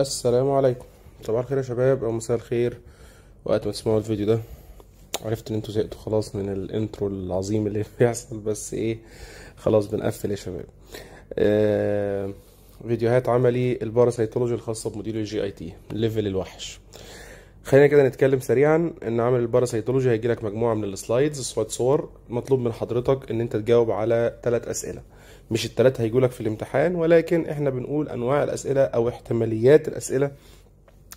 السلام عليكم صباح الخير يا شباب او مساء الخير وقت ما تسمعوا الفيديو ده عرفت ان انتوا زهقتوا خلاص من الانترو العظيم اللي بيحصل بس ايه خلاص بنقفل يا شباب آه فيديوهات عملي الباراسيتولوجي الخاصه بموديل الجي اي تي ليفل الوحش خلينا كده نتكلم سريعا ان عمل الباراسيتولوجي هيجي لك مجموعه من السلايدز سلايد صور مطلوب من حضرتك ان انت تجاوب على ثلاث اسئله مش الثلاثه هيجوا لك في الامتحان ولكن احنا بنقول انواع الاسئله او احتماليات الاسئله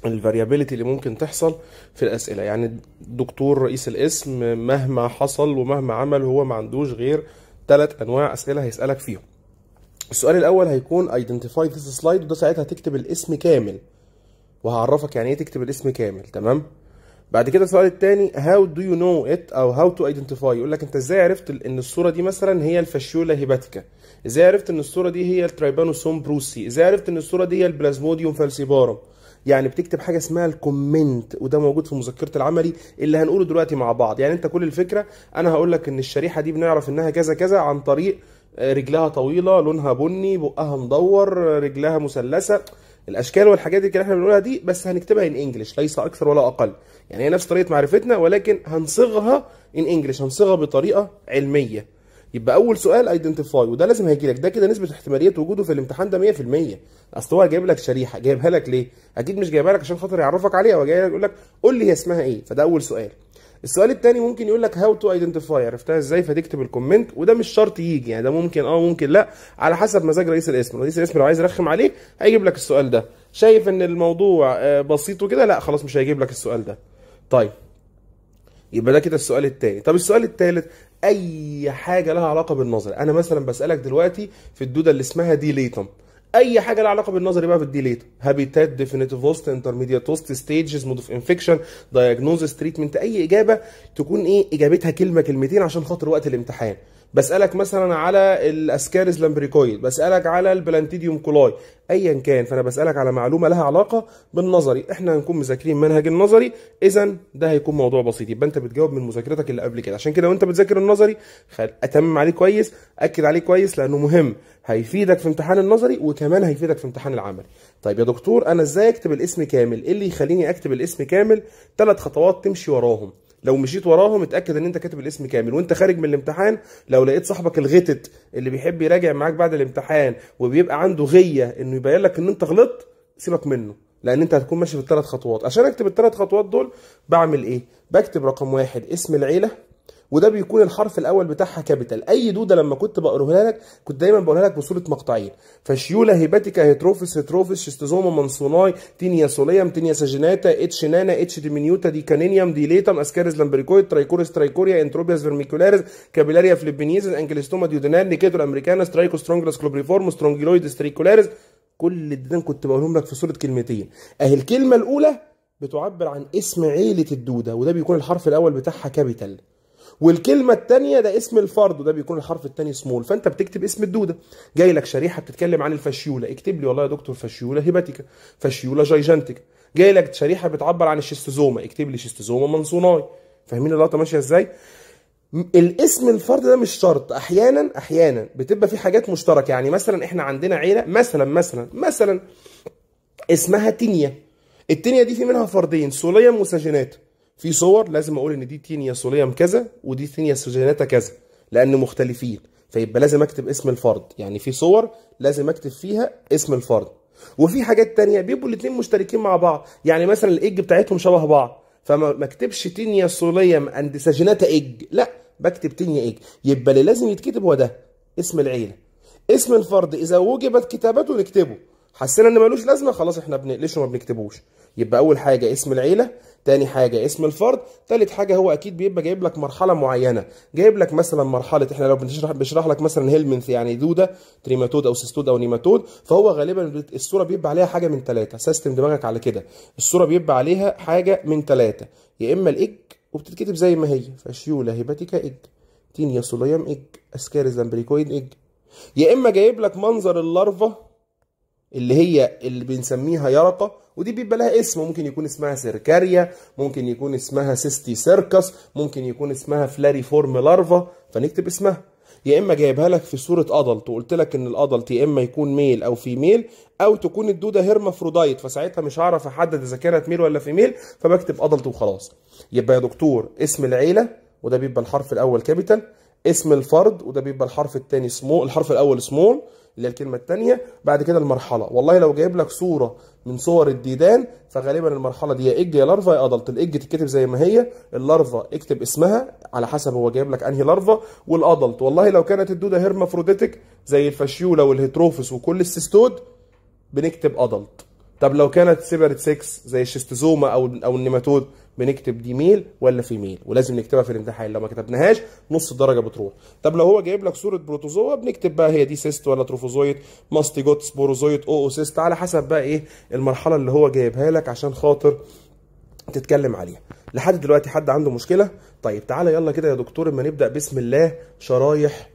الفاريابيلتي اللي ممكن تحصل في الاسئله يعني الدكتور رئيس الاسم مهما حصل ومهما عمل هو ما عندوش غير ثلاث انواع اسئله هيسالك فيهم السؤال الاول هيكون identify this slide وده ساعتها تكتب الاسم كامل وهعرفك يعني ايه تكتب الاسم كامل تمام بعد كده السؤال الثاني هاو دو يو نو ات او هاو تو ايدنتيفاي يقول لك انت ازاي عرفت ان الصوره دي مثلا هي الفاشيولا هيباتيكا ازاي عرفت ان الصوره دي هي الترايبانوسوم بروسي ازاي عرفت ان الصوره دي هي البلازموديوم فالسيبارم يعني بتكتب حاجه اسمها الكومنت وده موجود في مذكره العملي اللي هنقوله دلوقتي مع بعض يعني انت كل الفكره انا هقول لك ان الشريحه دي بنعرف انها كذا كذا عن طريق آه، رجلها طويله لونها بني بقها مدور رجلها مثلثه الاشكال والحاجات اللي احنا بنقولها دي بس هنكتبها ان انجلش ليس اكثر ولا اقل يعني هي نفس طريقه معرفتنا ولكن هنصغها ان انجلش هنصغها بطريقه علميه يبقى اول سؤال ايدنتيفاي وده لازم هيجي لك ده كده نسبه احتماليه وجوده في الامتحان ده 100% اصل هو جايب لك شريحه جايبها لك ليه اكيد مش جايبها لك عشان خاطر يعرفك عليها هو جاي لك يقول لك قول لي هي اسمها ايه فده اول سؤال السؤال الثاني ممكن يقول لك هاو تو ايدنتيفاي عرفتها ازاي فتكتب الكومنت وده مش شرط يجي يعني ده ممكن اه ممكن لا على حسب مزاج رئيس الاسم، رئيس الاسم لو عايز يرخم عليه هيجيب لك السؤال ده شايف ان الموضوع آه، بسيط وكده لا خلاص مش هيجيب لك السؤال ده طيب يبقى ده كده السؤال الثاني طب السؤال الثالث اي حاجه لها علاقه بالنظر انا مثلا بسالك دلوقتي في الدوده اللي اسمها دي ليتم اي حاجه لها علاقه بالنظر يبقى ليتم هابيتات ديفينيتيف وسط انترميديت وسط ستيجز مود اوف انفكشن دايجنوزس تريتمنت اي اجابه تكون ايه اجابتها كلمه كلمتين عشان خاطر وقت الامتحان بسالك مثلا على الاسكاريز لامبريكويد بسالك على البلانتيديوم كولاي ايا كان فانا بسالك على معلومه لها علاقه بالنظري احنا هنكون مذاكرين منهج النظري اذا ده هيكون موضوع بسيط يبقى انت بتجاوب من مذاكرتك اللي قبل كده عشان كده وانت بتذاكر النظري اتمم عليه كويس اكد عليه كويس لانه مهم هيفيدك في امتحان النظري وكمان هيفيدك في امتحان العملي طيب يا دكتور انا ازاي اكتب الاسم كامل ايه اللي يخليني اكتب الاسم كامل ثلاث خطوات تمشي وراهم لو مشيت وراهم اتاكد ان انت كاتب الاسم كامل وانت خارج من الامتحان لو لقيت صاحبك الغتت اللي بيحب يراجع معاك بعد الامتحان وبيبقى عنده غيه انه يبين لك ان انت غلطت سيبك منه لان انت هتكون ماشي في الثلاث خطوات عشان اكتب الثلاث خطوات دول بعمل ايه بكتب رقم واحد اسم العيله وده بيكون الحرف الاول بتاعها كابيتال اي دوده لما كنت بقراها لك كنت دايما بقولها لك بصوره مقطعين فشيولا هيباتيكا هيتروفيس هيتروفيس شيستوزوما مانسوناي تينيا سوليم تينيا ساجيناتا اتش نانا اتش ديمينيوتا دي كانينيام دي ليتام اسكاريس لامبريكويد ترايكوريس ترايكوريا انتروبياس فيرميكولاريس كابيلاريا فليبينيز انجلستوما ديودينال نيكيتو امريكانا سترايكو سترونجلاس كلوبريفورم سترونجلويد ستريكولاريس كل الديدان كنت بقولهم لك في صوره كلمتين اهي الكلمه الاولى بتعبر عن اسم عيله الدوده وده بيكون الحرف الاول بتاعها كابيتال والكلمه التانية ده اسم الفرد وده بيكون الحرف التاني سمول فانت بتكتب اسم الدوده جاي لك شريحه بتتكلم عن الفشيولة اكتب لي والله يا دكتور فشيولة هيباتيكا فشيولة جايجانتيكا جاي لك شريحه بتعبر عن الشيستوزوما اكتب لي شيستوزوما منصوناي فاهمين اللقطه ماشيه ازاي الاسم الفرد ده مش شرط احيانا احيانا بتبقى في حاجات مشتركه يعني مثلا احنا عندنا عيله مثلا مثلا مثلا اسمها تينيا التينيا دي في منها فردين سوليم وساجيناتا في صور لازم اقول ان دي تينيا سوليم كذا ودي تينيا سوجيناتا كذا لان مختلفين فيبقى لازم اكتب اسم الفرد يعني في صور لازم اكتب فيها اسم الفرد وفي حاجات تانية بيبقوا الاثنين مشتركين مع بعض يعني مثلا الايج بتاعتهم شبه بعض فما اكتبش تينيا سوليم اند سجيناتا ايج لا بكتب تينيا ايج يبقى اللي لازم يتكتب هو ده اسم العيله اسم الفرد اذا وجبت كتابته نكتبه حسينا ان ملوش لازمه خلاص احنا بنقلش وما بنكتبوش يبقى اول حاجه اسم العيله تاني حاجة اسم الفرد تالت حاجة هو أكيد بيبقى جايب لك مرحلة معينة جايب لك مثلا مرحلة احنا لو بنشرح بشرح لك مثلا هيلمنث يعني دودة تريماتود أو سيستود أو نيماتود فهو غالبا الصورة بيبقى عليها حاجة من ثلاثة سيستم دماغك على كده الصورة بيبقى عليها حاجة من ثلاثة يا إما الإج وبتتكتب زي ما هي فاشيولا هيباتيكا إج تينيا سوليام إج أسكاريز لامبريكويد إج يا إما جايب لك منظر اللارفا اللي هي اللي بنسميها يرقة ودي بيبقى لها اسم ممكن يكون اسمها سيركاريا ممكن يكون اسمها سيستي سيركس ممكن يكون اسمها فلاري فورم لارفا فنكتب اسمها يا اما جايبها لك في صوره ادلت وقلت لك ان الادلت يا اما يكون ميل او فيميل او تكون الدوده هيرمافرودايت فساعتها مش هعرف احدد اذا كانت ميل ولا فيميل فبكتب ادلت وخلاص يبقى يا دكتور اسم العيله وده بيبقى الحرف الاول كابيتال اسم الفرد وده بيبقى الحرف الثاني سمول الحرف الاول سمول اللي هي الكلمه الثانيه بعد كده المرحله والله لو جايب لك صوره من صور الديدان فغالبا المرحله دي يا اج يا لارفا يا ادلت الاج تتكتب زي ما هي اللارفا اكتب اسمها على حسب هو جايب لك انهي لارفا والادلت والله لو كانت الدوده هيرمافروديتك زي الفاشيولا والهيتروفس وكل السيستود بنكتب ادلت طب لو كانت سيبرت 6 زي الشيستوزوما او او النيماتود بنكتب دي ميل ولا فيميل ولازم نكتبها في الامتحان لو ما كتبناهاش نص درجه بتروح طب لو هو جايب لك صوره بروتوزوا بنكتب بقى هي دي سيست ولا تروفوزويت ماستيجوت سبوروزويت سيست على حسب بقى ايه المرحله اللي هو جايبها لك عشان خاطر تتكلم عليها لحد دلوقتي حد عنده مشكله طيب تعالى يلا كده يا دكتور اما نبدا بسم الله شرايح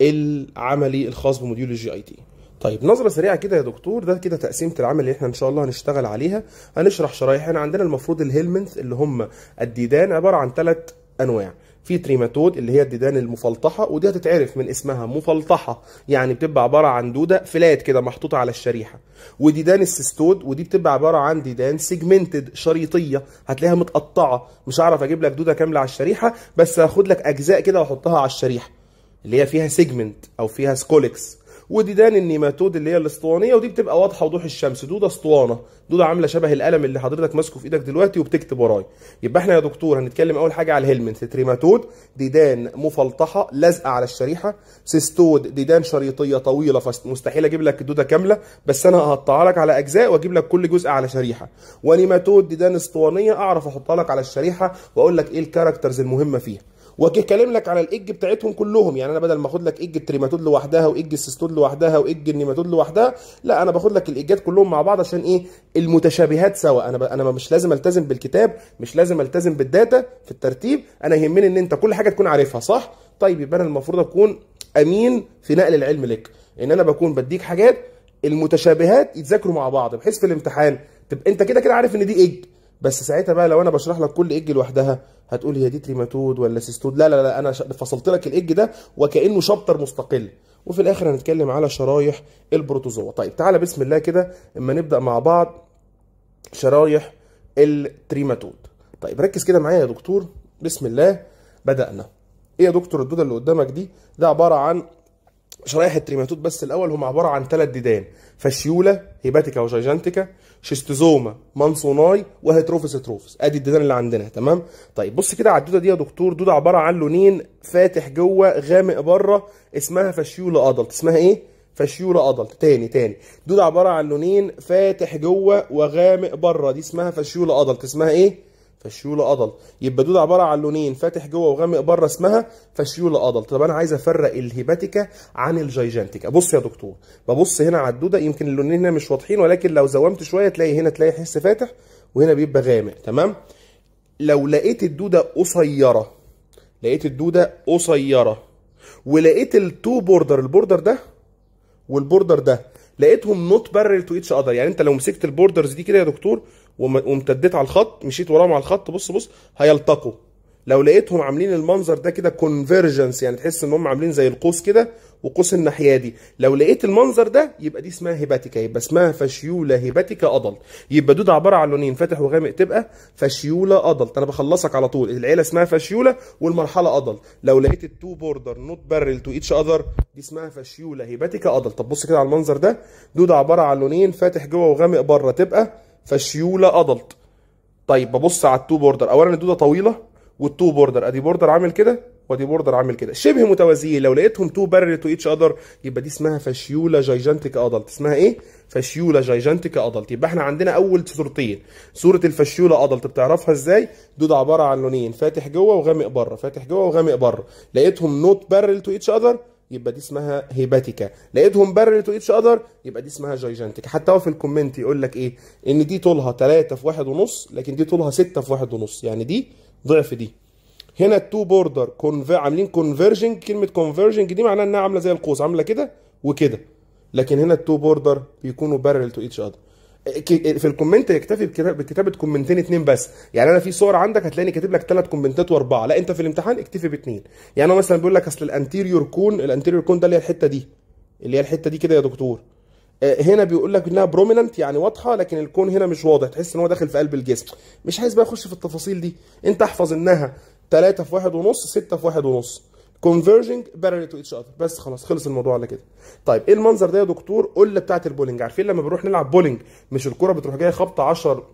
العملي الخاص بموديول الجي اي تي طيب نظرة سريعة كده يا دكتور ده كده تقسيمة العمل اللي احنا ان شاء الله هنشتغل عليها هنشرح شرايح احنا عندنا المفروض الهيلمنث اللي هم الديدان عبارة عن ثلاث انواع في تريماتود اللي هي الديدان المفلطحه ودي هتتعرف من اسمها مفلطحه يعني بتبقى عباره عن دوده فلات كده محطوطه على الشريحه وديدان السيستود ودي بتبقى عباره عن ديدان سيجمنتد شريطيه هتلاقيها متقطعه مش هعرف اجيب لك دوده كامله على الشريحه بس هاخد لك اجزاء كده واحطها على الشريحه اللي هي فيها سيجمنت او فيها سكولكس وديدان النيماتود اللي هي الاسطوانيه ودي بتبقى واضحه وضوح الشمس دوده اسطوانه دوده عامله شبه القلم اللي حضرتك ماسكه في ايدك دلوقتي وبتكتب وراي يبقى احنا يا دكتور هنتكلم اول حاجه على الهيلمنت تريماتود ديدان مفلطحه لازقه على الشريحه سيستود ديدان شريطيه طويله فمستحيل اجيب لك الدوده كامله بس انا هقطعها لك على اجزاء واجيب لك كل جزء على شريحه ونيماتود ديدان اسطوانيه اعرف احطها لك على الشريحه واقول لك ايه الكاركترز المهمه فيها وجه لك على الاج بتاعتهم كلهم يعني انا بدل ما اخد لك اج التريماتود لوحدها واج السيستود لوحدها واج النيماتود لوحدها لا انا باخد لك الاجات كلهم مع بعض عشان ايه المتشابهات سوا انا ب... انا مش لازم التزم بالكتاب مش لازم التزم بالداتا في الترتيب انا يهمني ان انت كل حاجه تكون عارفها صح طيب يبقى انا المفروض اكون امين في نقل العلم لك ان انا بكون بديك حاجات المتشابهات يتذاكروا مع بعض بحيث في الامتحان تبقى انت كده كده عارف ان دي اج بس ساعتها بقى لو انا بشرح لك كل اج لوحدها هتقول هي دي تريماتود ولا سيستود لا لا لا انا فصلت لك الاج ده وكانه شابتر مستقل وفي الاخر هنتكلم على شرايح البروتوزوا طيب تعالى بسم الله كده اما نبدا مع بعض شرايح التريماتود طيب ركز كده معايا يا دكتور بسم الله بدانا ايه يا دكتور الدوده اللي قدامك دي ده عباره عن شرايح التريماتود بس الاول هم عباره عن ثلاث ديدان فاشيولا هيباتيكا وجيجانتيكا شيستوزوما مانسوناي وهيتروفيس تروفس ادي الديدان اللي عندنا تمام طيب بص كده على الدوده دي يا دكتور دوده عباره عن لونين فاتح جوه غامق بره اسمها فاشيولا ادلت اسمها ايه فاشيولا ادلت تاني تاني دوده عباره عن لونين فاتح جوه وغامق بره دي اسمها فاشيولا ادلت اسمها ايه فشيولة أضل يبقى دول عباره عن لونين فاتح جوه وغامق بره اسمها فشيوله أضل طب انا عايز افرق الهيباتيكا عن الجيجانتيكا بص يا دكتور ببص هنا على الدوده يمكن اللونين هنا مش واضحين ولكن لو زومت شويه تلاقي هنا تلاقي حس فاتح وهنا بيبقى غامق تمام لو لقيت الدوده قصيره لقيت الدوده قصيره ولقيت التو بوردر البوردر ده والبوردر ده لقيتهم نوت بارل تو اتش اذر يعني انت لو مسكت البوردرز دي كده يا دكتور وامتديت على الخط مشيت وراهم على الخط بص بص هيلتقوا لو لقيتهم عاملين المنظر ده كده كونفرجنس يعني تحس ان هم عاملين زي القوس كده وقوس الناحيه دي لو لقيت المنظر ده يبقى دي اسمها هيباتيكا يبقى اسمها فاشيولا هيباتيكا اضل يبقى دود عباره عن لونين فاتح وغامق تبقى فاشيولا اضل انا بخلصك على طول العيله اسمها فاشيولا والمرحله اضل لو لقيت التو بوردر نوت بارل تو ايتش اذر دي اسمها فاشيولا هيباتيكا اضل طب بص كده على المنظر ده دود عباره عن لونين فاتح جوه وغامق بره تبقى فالشيوله ادلت طيب ببص على التو بوردر اولا الدوده طويله والتو بوردر ادي بوردر عامل كده وادي بوردر عامل كده شبه متوازيين لو لقيتهم تو بارل تو ايتش اذر يبقى دي اسمها فاشيولا جايجانتيك ادلت اسمها ايه فاشيولا جايجانتيك ادلت يبقى احنا عندنا اول صورتين صوره الفاشيولا ادلت بتعرفها ازاي دوده عباره عن لونين فاتح جوه وغامق بره فاتح جوه وغامق بره لقيتهم نوت بارل تو ايتش اذر يبقى دي اسمها هيباتيكا لقيتهم بارل تو اذر يبقى دي اسمها جايجانتيكا حتى هو في الكومنت يقول لك ايه ان دي طولها 3 في 1 ونص لكن دي طولها 6 في 1 ونص يعني دي ضعف دي هنا التو بوردر كونف... عاملين كونفرجنج كلمه كونفرجنج دي معناها انها عامله زي القوس عامله كده وكده لكن هنا التو بوردر بيكونوا بارل تو ايتش اذر في الكومنت يكتفي بكتابه كومنتين اتنين بس يعني انا في صور عندك هتلاقيني كاتب لك ثلاث كومنتات واربعه لا انت في الامتحان اكتفي باثنين يعني انا مثلا بيقول لك اصل الانتيريور كون الانتيريور كون ده اللي هي الحته دي اللي هي الحته دي كده يا دكتور آه، هنا بيقول لك انها بروميننت يعني واضحه لكن الكون هنا مش واضح تحس ان هو داخل في قلب الجسم مش عايز بقى اخش في التفاصيل دي انت احفظ انها 3 في 1.5 ونص 6 في 1.5 ونص converging parallel to each other بس خلاص خلص الموضوع على كده طيب ايه المنظر ده يا دكتور لي بتاعه البولينج عارفين لما بنروح نلعب بولينج مش الكره بتروح جايه خبطه 10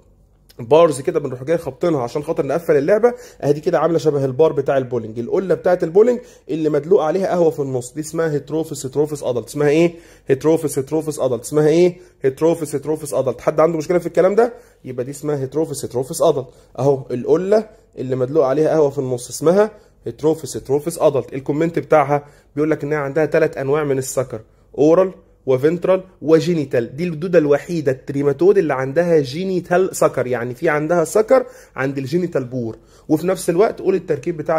بارز كده بنروح جاي خبطينها عشان خاطر نقفل اللعبه اهي كده عامله شبه البار بتاع البولينج القله بتاعه البولينج اللي مدلوق عليها قهوه في النص دي اسمها هيتروفس هيتروفس ادلت اسمها ايه هيتروفس هيتروفس ادلت اسمها ايه هيتروفس هيتروفس ادلت حد عنده مشكله في الكلام ده يبقى دي اسمها هيتروفس هيتروفس ادلت اهو القله اللي مدلوق عليها قهوه في النص اسمها اتروفس اتروفس ادلت الكومنت بتاعها بيقول لك انها عندها ثلاث انواع من السكر اورال وفنترال وجينيتال دي الدوده الوحيده التريماتود اللي عندها جينيتال سكر يعني في عندها سكر عند الجينيتال بور وفي نفس الوقت قول التركيب بتاع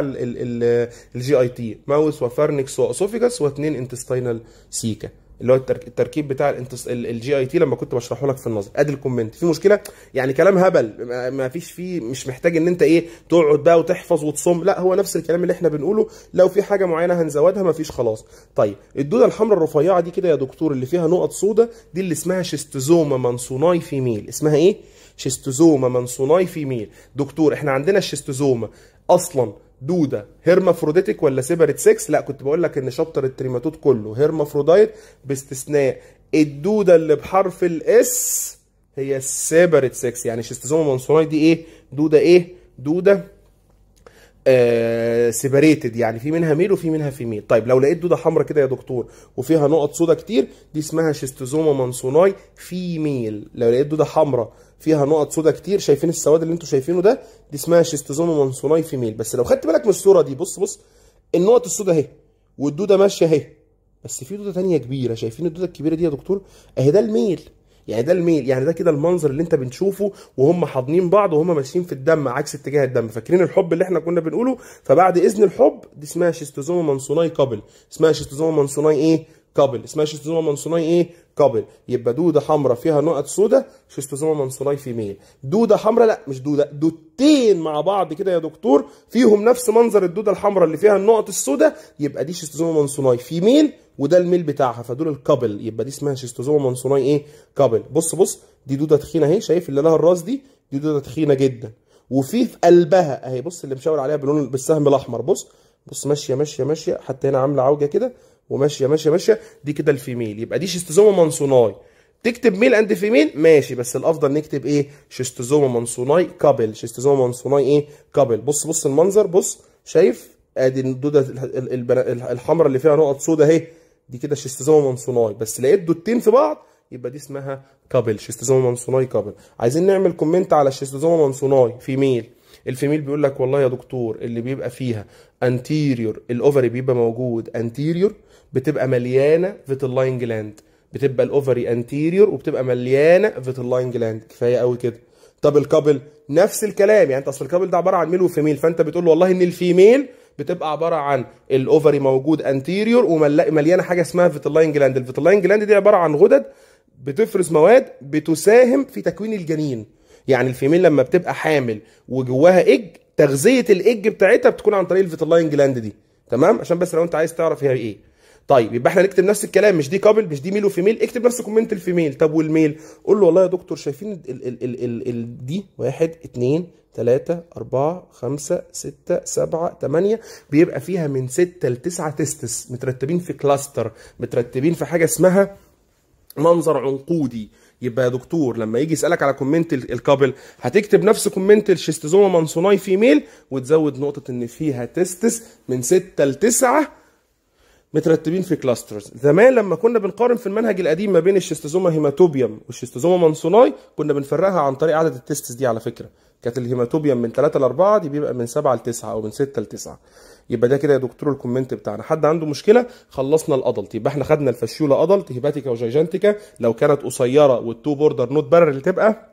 الجي اي تي ماوس وفارنكس واسوفيجاس واثنين انتستينال سيكا اللي هو التركيب بتاع الانتص... الجي اي تي لما كنت بشرحه لك في النظر ادي الكومنت في مشكله يعني كلام هبل ما فيش فيه مش محتاج ان انت ايه تقعد بقى وتحفظ وتصم لا هو نفس الكلام اللي احنا بنقوله لو في حاجه معينه هنزودها ما فيش خلاص طيب الدوده الحمراء الرفيعه دي كده يا دكتور اللي فيها نقط سودا دي اللي اسمها شيستوزوما مانسوناي فيميل اسمها ايه شيستوزوما مانسوناي فيميل دكتور احنا عندنا الشيستوزوما اصلا دوده هيرمافروديتك ولا سيبريت سكس لا كنت بقول لك ان شابتر التريماتود كله هيرمافرودايت باستثناء الدوده اللي بحرف الاس هي سيبريت سكس يعني شيستوزوما مانسوناي دي ايه دوده ايه دوده آه سيبريتد يعني في منها ميل وفي منها فيميل طيب لو لقيت دوده حمراء كده يا دكتور وفيها نقط سودا كتير دي اسمها شيستوزوما مانسوناي فيميل لو لقيت دوده حمراء فيها نقط سودا كتير شايفين السواد اللي انتوا شايفينه ده دي اسمها شيستوزوم مانسوناي فيميل بس لو خدت بالك من الصوره دي بص بص النقط السودا اهي والدوده ماشيه اهي بس في دوده ثانيه كبيره شايفين الدوده الكبيره دي يا دكتور اهي ده الميل يعني ده الميل يعني ده كده المنظر اللي انت بنشوفه وهم حاضنين بعض وهم ماشيين في الدم عكس اتجاه الدم فاكرين الحب اللي احنا كنا بنقوله فبعد اذن الحب دي اسمها شيستوزوم مانسوناي كابل اسمها شيستوزوم مانسوناي ايه كابل اسمها شيستوزوما مانسوناي ايه كابل يبقى دوده حمراء فيها نقط سوداء شيستوزوما مانسوناي ميل دوده حمراء لا مش دوده دوتين مع بعض كده يا دكتور فيهم نفس منظر الدوده الحمراء اللي فيها النقط السوداء يبقى دي شيستوزوما مانسوناي ميل وده الميل بتاعها فدول الكابل يبقى دي اسمها شيستوزوما مانسوناي ايه كابل بص بص دي دوده تخينه اهي شايف اللي لها الراس دي دي دوده تخينه جدا وفي في قلبها اهي بص اللي مشاور عليها باللون بالسهم الاحمر بص بص ماشيه ماشيه ماشيه حتى هنا عامله عوجه كده وماشيه ماشيه ماشيه دي كده الفيميل يبقى دي شيستوزوما مانسوناي تكتب ميل اند فيميل ماشي بس الافضل نكتب ايه شيستوزوما مانسوناي كابل شيستوزوما مانسوناي ايه كابل بص بص المنظر بص شايف ادي الدوده الحمراء اللي فيها نقط سودا اهي دي كده شيستوزوما مانسوناي بس لقيت دوتين في بعض يبقى دي اسمها كابل شيستوزوما مانسوناي كابل عايزين نعمل كومنت على شيستوزوما مانسوناي فيميل الفيميل بيقول لك والله يا دكتور اللي بيبقى فيها انتيريور الاوفري بيبقى موجود انتيريور بتبقى مليانه فيتلاين جلاند بتبقى الاوفري انتيريور وبتبقى مليانه فيتلاين جلاند كفايه قوي كده طب الكابل نفس الكلام يعني انت اصل الكابل ده عباره عن ميل وفيميل فانت بتقول له والله ان الفيميل بتبقى عباره عن الاوفري موجود انتيريور ومليانه حاجه اسمها فيتلاين جلاند الفيتلاين جلاند دي عباره عن غدد بتفرز مواد بتساهم في تكوين الجنين يعني الفيميل لما بتبقى حامل وجواها ايج تغذيه الايج بتاعتها بتكون عن طريق الفيتلاين جلاند دي تمام عشان بس لو انت عايز تعرف هي ايه طيب يبقى احنا نكتب نفس الكلام مش دي كابل مش دي ميل وفيميل اكتب نفس كومنت الفيميل طب والميل قول له والله يا دكتور شايفين ال ال ال ال ال دي واحد اتنين تلاتة أربعة خمسة ستة سبعة تمانية بيبقى فيها من ستة لتسعة تستس مترتبين في كلاستر مترتبين في حاجة اسمها منظر عنقودي يبقى يا دكتور لما يجي يسالك على كومنت الكابل هتكتب نفس كومنت الشيستوزوما مانسوناي فيميل وتزود نقطه ان فيها تستس من 6 ل 9 مترتبين في كلاسترز زمان لما كنا بنقارن في المنهج القديم ما بين الشيستوزوما هيماتوبيوم والشيستوزوما مانسوناي كنا بنفرقها عن طريق عدد التستس دي على فكره كانت الهيماتوبيوم من 3 ل 4 دي بيبقى من 7 ل 9 او من 6 ل 9 يبقى ده كده يا دكتور الكومنت بتاعنا حد عنده مشكله خلصنا الادلت يبقى احنا خدنا الفشيوله ادلت هيباتيكا وجيجانتيكا لو كانت قصيره والتو بوردر نوت اللي تبقى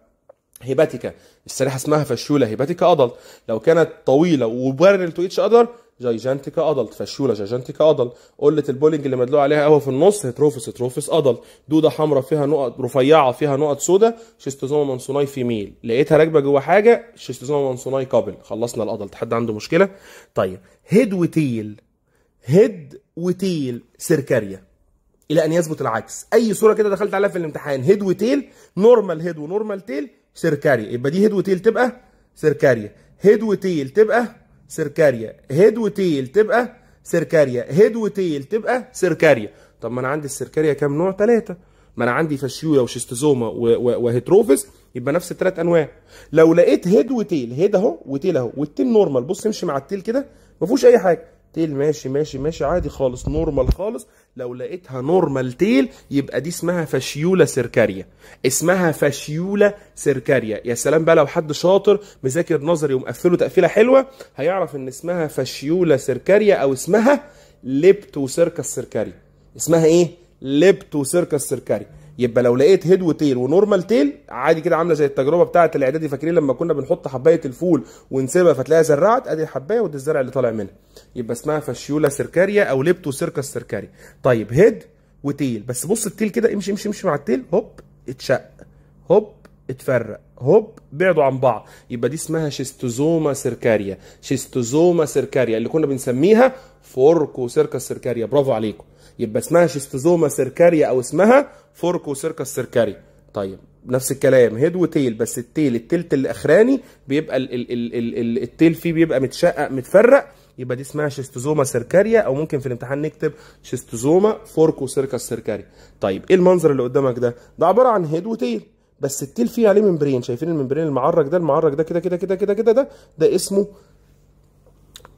هيباتيكا السريحه اسمها فشيوله هيباتيكا ادلت لو كانت طويله وبارل تو اتش ادر جايجانتيكا ادلت فشوله جايجانتيكا ادلت قله البولينج اللي مدلوع عليها قهوه في النص هتروفس هتروفس ادلت دوده حمراء فيها نقط رفيعه فيها نقط سودا شيستوزوما مانسوناي فيميل لقيتها راكبه جوه حاجه شيستوزوما مانسوناي كابل خلصنا الادلت حد عنده مشكله طيب هيد وتيل هيد وتيل سيركاريا الى ان يثبت العكس اي صوره كده دخلت عليها في الامتحان هيد وتيل نورمال هيد ونورمال تيل سيركاريا يبقى دي هيد وتيل تبقى سيركاريا هيد وتيل تبقى سيركاريا هيد وتيل تبقى سيركاريا هيد وتيل تبقى سيركاريا طب ما انا عندي السيركاريا كام نوع ثلاثه ما انا عندي فاشيويا وشيستوزوما وهيتروفيس يبقى نفس الثلاث انواع لو لقيت هيد وتيل هيد اهو وتيل اهو والتيل نورمال بص امشي مع التيل كده ما فيهوش اي حاجه تيل ماشي ماشي ماشي عادي خالص نورمال خالص لو لقيتها نورمال تيل يبقى دي اسمها فاشيولا سيركاريا اسمها فاشيولا سيركاريا يا سلام بقى لو حد شاطر مذاكر نظري ومقفله تقفيله حلوه هيعرف ان اسمها فاشيولا سيركاريا او اسمها ليبتو سيركس سيركاريا اسمها ايه ليبتو سيركس سيركاريا يبقى لو لقيت هيد وتيل ونورمال تيل عادي كده عامله زي التجربه بتاعه الاعدادي فاكرين لما كنا بنحط حبايه الفول ونسيبها فتلاقيها زرعت ادي الحبايه ودي الزرع اللي طالع منها يبقى اسمها فاشيولا سيركاريا او ليبتو سيركا سيركاريا طيب هيد وتيل بس بص التيل كده امشي امشي امشي مع التيل هوب اتشق هوب اتفرق هوب بعدوا عن بعض يبقى دي اسمها شيستوزوما سيركاريا شيستوزوما سيركاريا اللي كنا بنسميها فوركو سيركا سيركاريا برافو عليكم يبقى اسمها شيستوزوما سيركاريا او اسمها فورك وسيركس سيركاري طيب نفس الكلام هيد وتيل بس التيل التلت الاخراني بيبقى ال ال ال ال ال التيل فيه بيبقى متشقق متفرق يبقى دي اسمها شيستوزوما سيركاريا او ممكن في الامتحان نكتب شيستوزوما فوركو سيركس سيركاري طيب ايه المنظر اللي قدامك ده ده عباره عن هيد وتيل بس التيل فيه عليه ممبرين شايفين الممبرين المعرج ده المعرج ده كده كده كده كده كده ده ده اسمه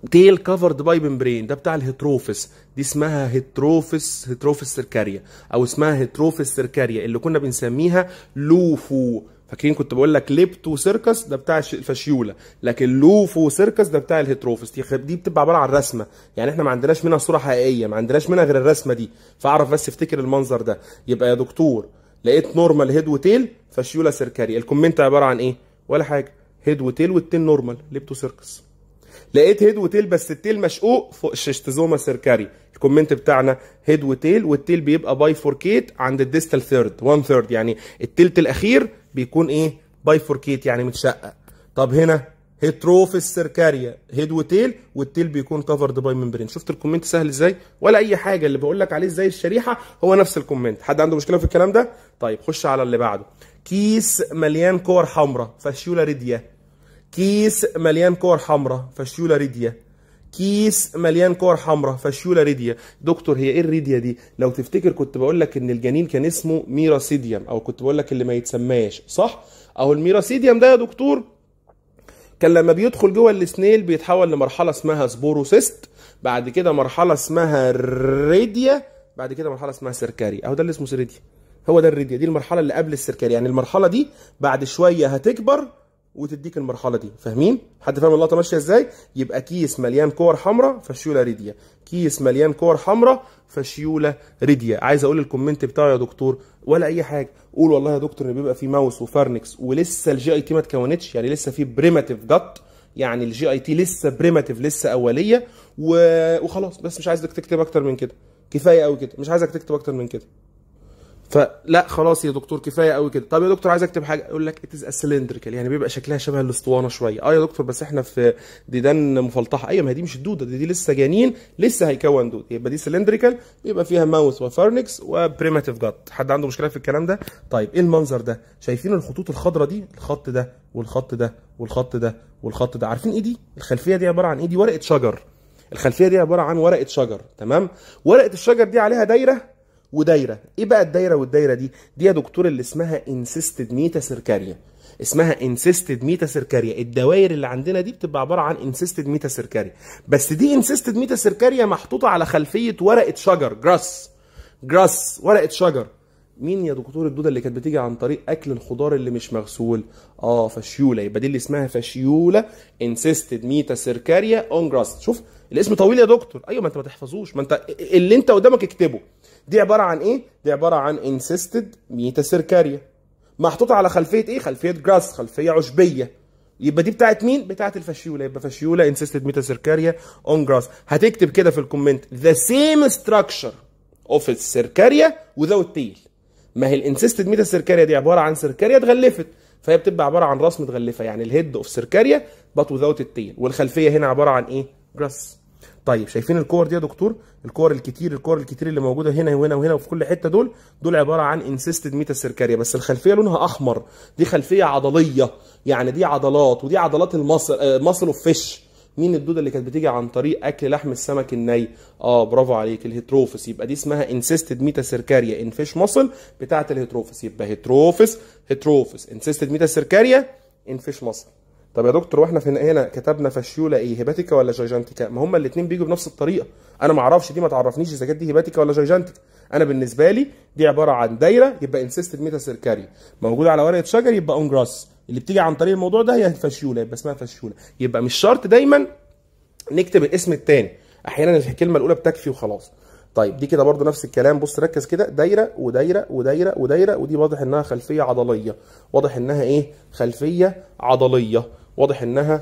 تيل كفرد باي ممبرين ده بتاع الهيتروفس دي اسمها هيتروفس هيتروفس سيركاريا او اسمها هيتروفس سيركاريا اللي كنا بنسميها لوفو فاكرين كنت بقول لك ليبتو سيركس ده بتاع الفشيوله لكن لوفو سيركس ده بتاع الهيتروفس دي دي بتبقى عباره عن رسمه يعني احنا ما عندناش منها صوره حقيقيه ما عندناش منها غير الرسمه دي فاعرف بس افتكر المنظر ده يبقى يا دكتور لقيت نورمال هيد وتيل فشيوله سيركاريا الكومنت عباره عن ايه ولا حاجه هيد وتيل والتين نورمال ليبتو سيركس لقيت هيد وتيل بس التيل مشقوق فوق الشيستوزوما سيركاري الكومنت بتاعنا هيد وتيل والتيل بيبقى باي فوركيت عند الديستال ثيرد 1 ثيرد يعني التلت الاخير بيكون ايه باي فوركيت يعني متشقق طب هنا هيتروف السيركاريا هيد وتيل والتيل بيكون كفرد باي ممبرين شفت الكومنت سهل ازاي ولا اي حاجه اللي بقول لك عليه ازاي الشريحه هو نفس الكومنت حد عنده مشكله في الكلام ده طيب خش على اللي بعده كيس مليان كور حمراء فاشيولا ريديا كيس مليان كور حمراء فشيوله ريديا كيس مليان كور حمراء فشيوله ريديا دكتور هي ايه الريديا دي لو تفتكر كنت بقول لك ان الجنين كان اسمه ميراسيديوم او كنت بقول لك اللي ما يتسماش صح اهو الميراسيديوم ده يا دكتور كان لما بيدخل جوه السنيل بيتحول لمرحله اسمها سبوروسيست بعد كده مرحله اسمها ريديا بعد كده مرحله اسمها سيركاري اهو ده اللي اسمه سريديا هو ده الريديا دي المرحله اللي قبل السيركاري يعني المرحله دي بعد شويه هتكبر وتديك المرحله دي فاهمين حد فاهم اللقطه ماشيه ازاي يبقى كيس مليان كور حمراء فشيوله ريديا كيس مليان كور حمراء فشيوله ريديا عايز اقول الكومنت بتاعه يا دكتور ولا اي حاجه قول والله يا دكتور ان بيبقى في ماوس وفارنكس ولسه الجي اي تي ما اتكونتش يعني لسه في بريماتيف جت يعني الجي اي تي لسه بريماتيف لسه اوليه و... وخلاص بس مش عايزك تكتب اكتر من كده كفايه قوي كده مش عايزك تكتب اكتر من كده فلا خلاص يا دكتور كفايه قوي كده طب يا دكتور عايز اكتب حاجه يقول لك اتز اسلندريكال يعني بيبقى شكلها شبه الاسطوانه شويه اه يا دكتور بس احنا في ديدان مفلطحه ايوه ما هي دي مش الدوده دي, دي لسه جنين لسه هيكون دود يبقى دي سلندريكال بيبقى فيها ماوث وفارنكس وبريماتيف جات حد عنده مشكله في الكلام ده طيب ايه المنظر ده شايفين الخطوط الخضراء دي الخط ده والخط ده والخط ده والخط ده عارفين ايه دي الخلفيه دي عباره عن ايه دي ورقه شجر الخلفيه دي عباره عن ورقه شجر تمام ورقه الشجر دي عليها دايره ودايره ايه بقى الدايره والدايره دي دي يا دكتور اللي اسمها انسيستد ميتا سيركاريا اسمها انسيستد ميتا سيركاريا الدوائر اللي عندنا دي بتبقى عباره عن انسيستد ميتا سيركاريا بس دي انسيستد ميتا سيركاريا محطوطه على خلفيه ورقه شجر جراس جراس ورقه شجر مين يا دكتور الدوده اللي كانت بتيجي عن طريق اكل الخضار اللي مش مغسول اه فاشيوله يبقى دي اللي اسمها فاشيوله انسيستد ميتا سيركاريا اون جراس شوف الاسم طويل يا دكتور ايوه ما انت ما تحفظوش ما انت اللي انت قدامك اكتبه دي عباره عن ايه دي عباره عن انسيستد ميتا سيركاريا محطوطه على خلفيه ايه خلفيه جراس خلفيه عشبيه يبقى دي بتاعت مين بتاعت الفاشيولا يبقى فاشيولا انسيستد ميتا سيركاريا اون جراس هتكتب كده في الكومنت ذا سيم ستراكشر اوف السيركاريا وذاوت تيل ما هي الانسيستد ميتا سيركاريا دي عباره عن سيركاريا اتغلفت فهي بتبقى عباره عن راس متغلفه يعني الهيد اوف سيركاريا بات وذاوت التيل والخلفيه هنا عباره عن ايه جراس طيب شايفين الكور دي يا دكتور الكور الكتير الكور الكتير اللي موجوده هنا وهنا وهنا وفي كل حته دول دول عباره عن انسيستد ميتا سيركاريا بس الخلفيه لونها احمر دي خلفيه عضليه يعني دي عضلات ودي عضلات المصل مصل اوف فيش مين الدوده اللي كانت بتيجي عن طريق اكل لحم السمك الني اه برافو عليك الهيتروفس يبقى دي اسمها انسيستد ميتا سيركاريا فيش مصل بتاعه الهيتروفس يبقى هيتروفس هيتروفس انسيستد ميتا سيركاريا فيش مصل طب يا دكتور واحنا في هنا كتبنا فاشيولا ايه هيباتيكا ولا جايجانتيكا ما هما الاثنين بيجوا بنفس الطريقه انا ما اعرفش دي ما تعرفنيش اذا كانت دي هيباتيكا ولا جايجانتيكا انا بالنسبه لي دي عباره عن دايره يبقى انسيستد ميتا سيركاري موجوده على ورقه شجر يبقى اون جراس اللي بتيجي عن طريق الموضوع ده هي الفاشيولا يبقى اسمها فاشيولا يبقى مش شرط دايما نكتب الاسم الثاني احيانا الكلمه الاولى بتكفي وخلاص طيب دي كده برضو نفس الكلام بص ركز كده دايره ودايره ودايره ودايره ودي واضح انها خلفيه عضليه واضح انها ايه خلفيه عضليه واضح انها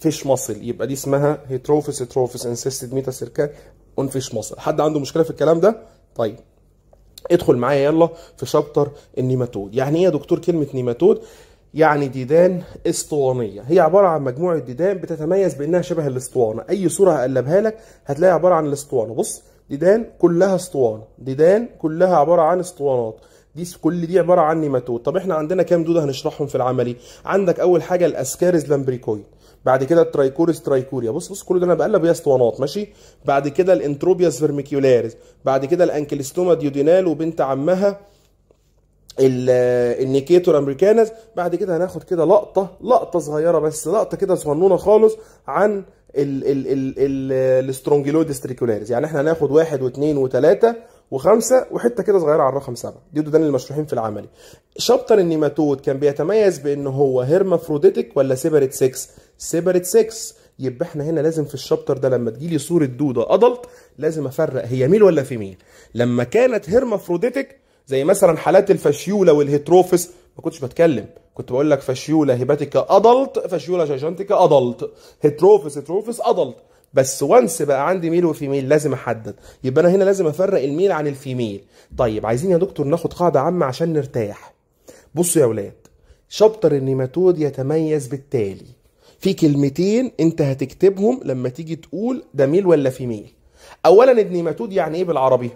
فيش مصل يبقى دي اسمها هيتروفيس هيتروفيس انسيستد ميتا سيركان اون فيش مصل حد عنده مشكله في الكلام ده طيب ادخل معايا يلا في شابتر النيماتود يعني ايه يا دكتور كلمه نيماتود يعني ديدان اسطوانيه هي عباره عن مجموعه ديدان بتتميز بانها شبه الاسطوانه اي صوره هقلبها لك هتلاقي عباره عن الاسطوانه بص ديدان كلها اسطوانه ديدان كلها عباره عن اسطوانات دي كل دي عباره عن نيماتود طب احنا عندنا كام دوده هنشرحهم في العملي عندك اول حاجه الاسكاريز لامبريكويد بعد كده الترايكوريس ترايكوريا بص بص كل ده انا بقلب بيه اسطوانات ماشي بعد كده الانتروبياس فيرميكيولاريز بعد كده الانكلستوما ديودينال وبنت عمها النيكيتور امريكانز بعد كده هناخد كده لقطه لقطه صغيره بس لقطه كده صغنونه خالص عن السترونجيلوديس تريكولاريس يعني احنا هناخد واحد واثنين وثلاثه وخمسة وحتة كده صغيرة على الرقم سبعة دي دول المشروحين في العملي شابتر النيماتود كان بيتميز بان هو هيرمافروديتك ولا سيبريت 6 سيبريت 6 يبقى احنا هنا لازم في الشابتر ده لما تجيلي صورة دودة ادلت لازم افرق هي ميل ولا في ميل لما كانت هيرمافروديتك زي مثلا حالات الفشيولة والهيتروفس ما كنتش بتكلم كنت بقول لك فشيولة هيباتيكا ادلت فشيولة جاجانتيكا ادلت هيتروفس هيتروفس ادلت بس وانس بقى عندي ميل وفيميل لازم احدد يبقى انا هنا لازم افرق الميل عن الفيميل طيب عايزين يا دكتور ناخد قاعده عامه عشان نرتاح بصوا يا ولاد شابتر النيماتود يتميز بالتالي في كلمتين انت هتكتبهم لما تيجي تقول ده ميل ولا فيميل اولا النيماتود يعني ايه بالعربي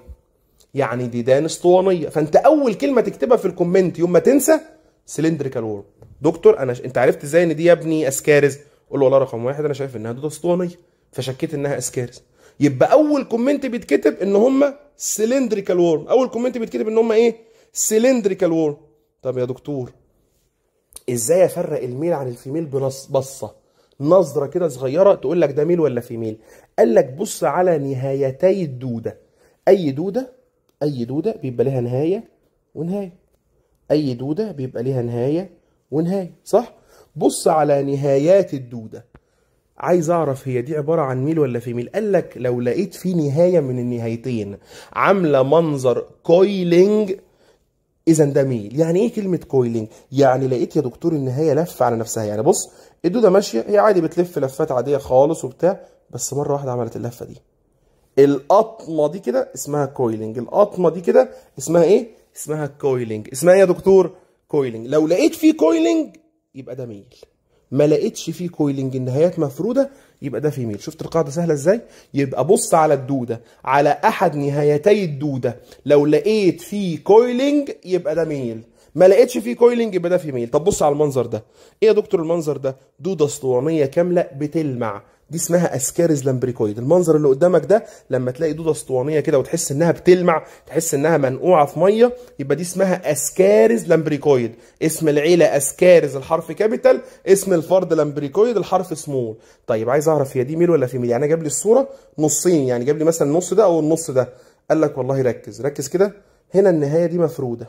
يعني ديدان اسطوانيه فانت اول كلمه تكتبها في الكومنت يوم ما تنسى سلندريكال وورم دكتور انا ش... انت عرفت ازاي ان دي يا ابني اسكارز قول له والله رقم واحد انا شايف انها دودة اسطوانيه فشكيت انها اسكارس يبقى اول كومنت بيتكتب ان هم سلندريكال وورم اول كومنت بيتكتب ان هم ايه سلندريكال وورم طب يا دكتور ازاي افرق الميل عن الفيميل بنص بصه نظره كده صغيره تقول لك ده ميل ولا فيميل قال لك بص على نهايتي الدوده اي دوده اي دوده بيبقى لها نهايه ونهايه اي دوده بيبقى لها نهايه ونهايه صح بص على نهايات الدوده عايز اعرف هي دي عباره عن ميل ولا في ميل قال لك لو لقيت في نهايه من النهايتين عامله منظر كويلينج اذا ده ميل يعني ايه كلمه كويلينج يعني لقيت يا دكتور النهايه لفه على نفسها يعني بص الدوده ماشيه هي عادي بتلف لفات عاديه خالص وبتاع بس مره واحده عملت اللفه دي القطمه دي كده اسمها كويلينج القطمه دي كده اسمها ايه اسمها كويلينج اسمها ايه يا دكتور كويلينج لو لقيت فيه كويلينج يبقى ده ميل ما لقيتش فيه كويلنج النهايات مفروده يبقى ده فيميل شفت القاعده سهله ازاي يبقى بص على الدوده على احد نهايتي الدوده لو لقيت فيه كويلنج يبقى ده ميل ما لقيتش فيه كويلنج يبقى ده ميل طب بص على المنظر ده ايه يا دكتور المنظر ده دوده اسطوانيه كامله بتلمع دي اسمها اسكاريز لامبريكويد المنظر اللي قدامك ده لما تلاقي دوده اسطوانيه كده وتحس انها بتلمع تحس انها منقوعه في ميه يبقى دي اسمها اسكاريز لامبريكويد اسم العيله اسكاريز الحرف كابيتال اسم الفرد لامبريكويد الحرف سمول طيب عايز اعرف هي دي ميل ولا فيميل يعني جاب لي الصوره نصين يعني جاب لي مثلا النص ده او النص ده قال لك والله ركز ركز كده هنا النهايه دي مفروده